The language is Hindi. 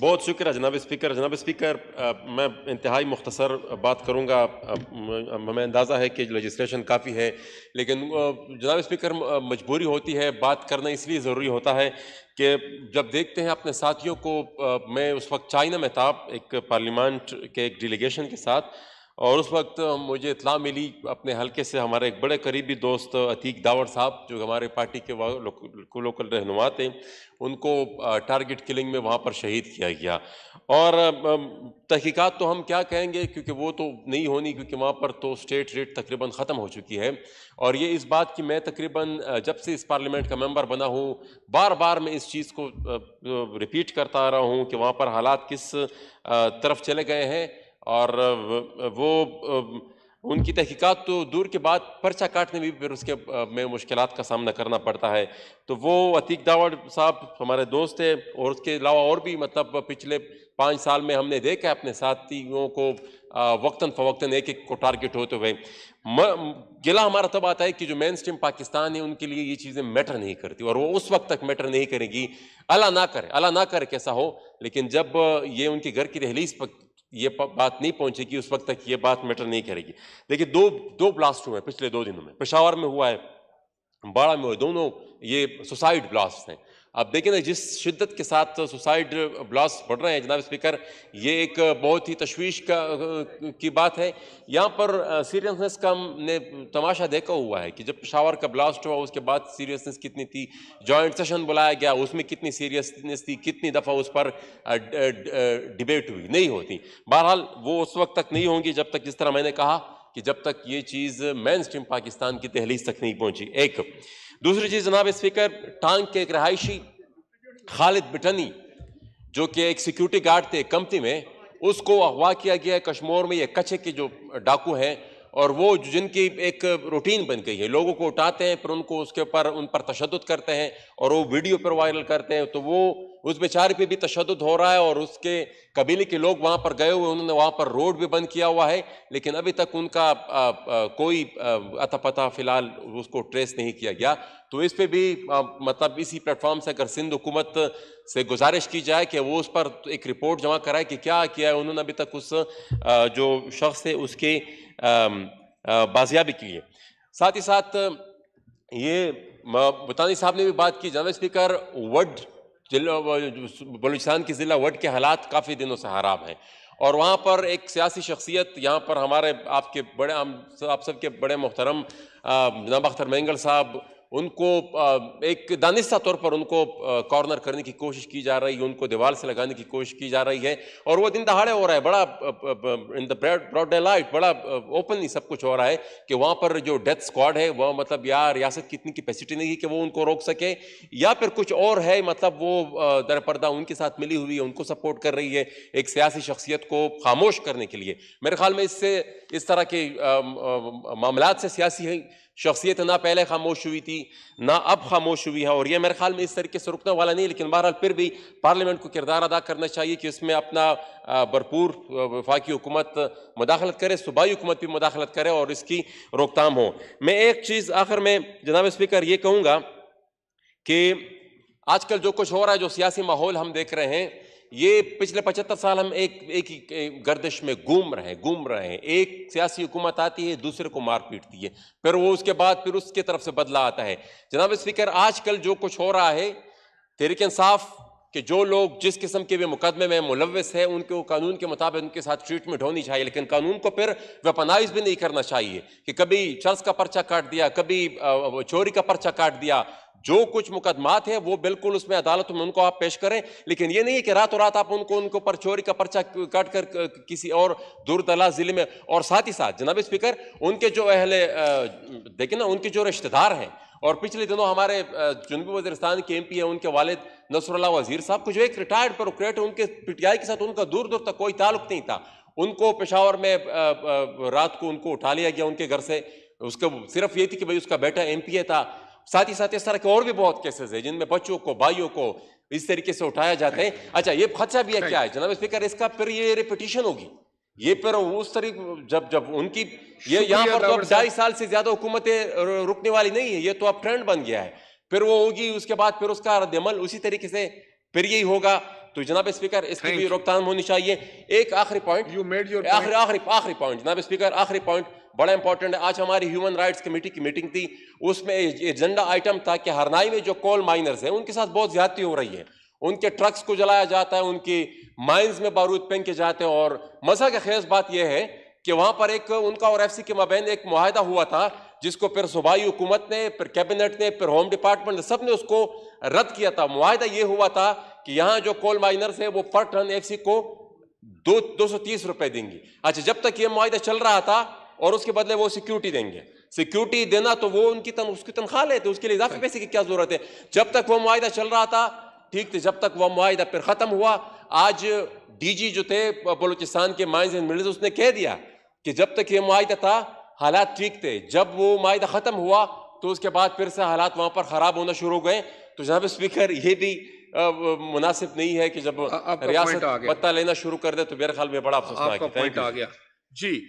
बहुत शुक्र जनाब स्पीकर जनाब स्पीकर मैं इंतहाई मुख्तसर बात करूँगा हमें अंदाज़ा है कि लजिस्लेशन काफ़ी है लेकिन जनाब स्पीकर मजबूरी होती है बात करना इसलिए ज़रूरी होता है कि जब देखते हैं अपने साथियों को मैं उस वक्त चाइना में था एक पार्लियामेंट के एक डेलीगेशन के साथ और उस वक्त मुझे इतला मिली अपने हल्के से हमारे एक बड़े करीबी दोस्त अतीक दावर साहब जो हमारे पार्टी के लोकल लो, रहनुमा थे उनको टारगेट किलिंग में वहाँ पर शहीद किया गया और तहकीकात तो हम क्या कहेंगे क्योंकि वो तो नहीं होनी क्योंकि वहाँ पर तो स्टेट रेट तकरीबन ख़त्म हो चुकी है और ये इस बात की मैं तकरीबन जब से इस पार्लियामेंट का मेंबर बना हूँ बार बार मैं इस चीज़ को रिपीट करता आ रहा हूँ कि वहाँ पर हालात किस तरफ चले गए हैं और वो उनकी तहकीकात तो दूर के बाद पर्चा काटने में भी फिर उसके में मुश्किल का सामना करना पड़ता है तो वो अतीक दावड़ साहब हमारे दोस्त हैं और उसके अलावा और भी मतलब पिछले पाँच साल में हमने देखा अपने साथियों को वक्ता फ़वक्ता एक एक को टारगेट होते हुए गिला हमारा तब आता है कि जो मेन स्ट्रीम पाकिस्तान है उनके लिए ये चीज़ें मैटर नहीं करती और वो उस वक्त तक मैटर नहीं करेगी अला ना करे अला ना करे कैसा हो लेकिन जब ये उनके घर की रहलीस ये बात नहीं पहुंचेगी उस वक्त तक ये बात मैटर नहीं करेगी देखिए दो दो ब्लास्ट हुए हैं पिछले दो दिनों में पेशावर में हुआ है बाड़ा में है दोनों ये सुसाइड ब्लास्ट हैं आप देखें ना जिस शिद्दत के साथ सुसाइड ब्लास्ट बढ़ रहे हैं जनाब स्पीकर ये एक बहुत ही तशवीश का की बात है यहाँ पर सीरियसनेस का हमने तमाशा देखा हुआ है कि जब पेशावर का ब्लास्ट हुआ उसके बाद सीरियसनेस कितनी थी जॉइंट सेशन बुलाया गया उसमें कितनी सीरियसनेस थी कितनी दफ़ा उस पर डिबेट हुई नहीं होती बहरहाल वो उस वक्त तक नहीं होंगी जब तक जिस तरह मैंने कहा कि जब तक ये चीज़ मेन स्ट्रीम पाकिस्तान की तहलीस तक नहीं पहुंची एक दूसरी चीज़ जनाब स्पीकर टांग के एक रहायशी खालिद बिटनी जो कि एक सिक्योरिटी गार्ड थे कंपनी में उसको अगवा किया गया है कश्मोर में ये कच्छे के जो डाकू हैं और वो जिनकी एक रूटीन बन गई है लोगों को उठाते हैं फिर उनको उसके ऊपर उन पर तशद करते हैं और वो वीडियो पर वायरल करते हैं तो वो उस बेचारे पे भी तशद हो रहा है और उसके कबीले के लोग वहाँ पर गए हुए उन्होंने वहाँ पर रोड भी बंद किया हुआ है लेकिन अभी तक उनका आ, आ, कोई अता पता फिलहाल उसको ट्रेस नहीं किया गया तो इस पर भी आ, मतलब इसी प्लेटफॉर्म से अगर सिंध हुकूमत से गुजारिश की जाए कि वो उस पर एक रिपोर्ट जमा कराए कि क्या किया है उन्होंने अभी तक उस आ, जो शख्स है उसके बाजियाबी की है साथ ही साथ ये बतानी साहब ने भी बात की जनरल स्पीकर वर्ड जिला बलूचिस्तान के ज़िला वट के हालात काफ़ी दिनों से खराब हैं और वहाँ पर एक सियासी शख्सियत यहाँ पर हमारे आपके बड़े आप सब के बड़े मोहतरम जनाब अख्तर मैंगल साहब उनको एक दानिशा तौर पर उनको कॉर्नर करने की कोशिश की जा रही है उनको दीवार से लगाने की कोशिश की जा रही है और वो दिन दहाड़े हो रहा है बड़ा in the broad daylight बड़ा ओपनली सब कुछ हो रहा है कि वहाँ पर जो डेथ स्क्वाड है वह मतलब या रियासत की इतनी कैपेसिटी नहीं है कि वो उनको रोक सके या फिर कुछ और है मतलब वो दरपर्दा उनके साथ मिली हुई है उनको सपोर्ट कर रही है एक सियासी शख्सियत को खामोश करने के लिए मेरे ख्याल में इससे इस तरह के मामला से सियासी शख्सियत ना पहले खामोश हुई थी ना अब खामोश हुई है और यह मेरे ख्याल में इस तरीके से रुकने वाला नहीं लेकिन बहरहाल फिर भी पार्लियामेंट को किरदार अदा करना चाहिए कि उसमें अपना भरपूर वफाकी हुकूमत मुदाखलत करे सूबाई हुकूमत भी मुदाखलत करे और इसकी रोकथाम हो मैं एक चीज़ आखिर में जनाब स्पीकर ये कहूँगा कि आजकल जो कुछ हो रहा है जो सियासी माहौल हम देख रहे हैं ये पिछले पचहत्तर साल हम एक एक ही गर्दिश में घूम रहे हैं घूम रहे हैं एक सियासी हुकूमत आती है दूसरे को मार पीटती है फिर वो उसके बाद फिर उसके तरफ से बदला आता है जनाब स्पीकर आजकल जो कुछ हो रहा है तहरीक इंसाफ कि जो लोग जिस किस्म के भी मुकदमे में मुलविस है उनको कानून के मुताबिक उनके साथ ट्रीटमेंट होनी चाहिए लेकिन कानून को फिर वेपनाइज भी नहीं करना चाहिए कि कभी चर्च का पर्चा काट दिया कभी चोरी का पर्चा काट दिया जो कुछ मुकदमात है वो बिल्कुल उसमें अदालत में उनको आप पेश करें लेकिन ये नहीं है कि रातों रात आप उनको उनको पर चोरी का पर्चा काट कर किसी और दूर जिले में और साथ ही साथ जनाब स्पीकर उनके जो अहले देखिए ना उनके जो रिश्तेदार हैं और पिछले दिनों हमारे जनूबी वजरस्तान के एम पी है उनके वालिद नसरुल्ला वजीर साहब को जो एक रिटायर्ड ब्यूरोक्रेट उनके पीटीआई के साथ उनका दूर दूर तक कोई ताल्लुक नहीं था उनको पेशावर में रात को उनको उठा लिया गया उनके घर से उसके सिर्फ ये थी कि भाई उसका बेटा एम पी ए था साथ ही साथ इस तरह के और भी बहुत केसेस है जिनमें बच्चों को भाइयों को इस तरीके से उठाया जाता है अच्छा ये खदशा भी है क्या है जनाब स्पीकर इसका फिर ये रिपिटिशन होगी ये पर उस तरीके जब जब उनकी ये यहाँ पर तो अब ढाई साल से ज्यादा हुकूमतें रुकने वाली नहीं है ये तो अब ट्रेंड बन गया है फिर वो होगी उसके बाद फिर उसका रद्दमल उसी तरीके से फिर यही होगा तो जनाब स्पीकर इसकी भी रोकथाम होनी चाहिए एक आखिरी पॉइंट यू मेड आखिरी आखिरी आखिरी पॉइंट जनाब स्पीकर आखिरी पॉइंट बड़ा इंपॉर्टेंट है आज हमारी ह्यूमन राइट्स कमेटी की मीटिंग थी उसमें एजेंडा आइटम था कि हरनाई में जो कोल माइनर्स हैं उनके साथ बहुत ज्यादती हो रही है उनके ट्रक्स को जलाया जाता है उनकी माइंस में बारूद फेंक के जाते हैं और मजा के खेस बात यह है कि वहां पर एक उनका और एफसी के माबेन एक माहिदा हुआ था जिसको फिर सूबाई हुकूमत ने फिर कैबिनेट ने फिर होम डिपार्टमेंट ने सब ने उसको रद्द किया था माहिदा यह हुआ था कि यहाँ जो कोल माइनर्स है वो पर टन एफ को दो दो सौ तीस रुपए देंगी अच्छा जब तक ये माहिदा चल रहा था और उसके बदले वो सिक्योरिटी देंगे सिक्योरिटी देना तो वो उनकी तन, उसकी तनख्वाह लेते उसके लिए इजाफे पैसे की क्या जरूरत है जब तक वो माहिदा चल रहा था ठीक थे जब तक वह माहा फिर ख़त्म हुआ आज डीजी जो थे बलूचिस्तान के माइंस एंड मिनरल्स उसने कह दिया कि जब तक ये माहा था हालात ठीक थे जब वो माहा ख़त्म हुआ तो उसके बाद फिर से हालात वहाँ पर ख़राब होना शुरू हो गए तो जहाँ पर स्पीकर ये भी मुनासिब नहीं है कि जब रियासत पत्ता लेना शुरू कर दे तो मेरे ख्याल में बड़ा अफसोस आ गया जी